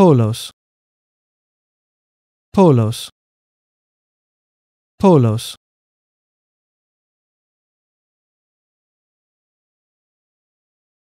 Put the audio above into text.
polos polos polos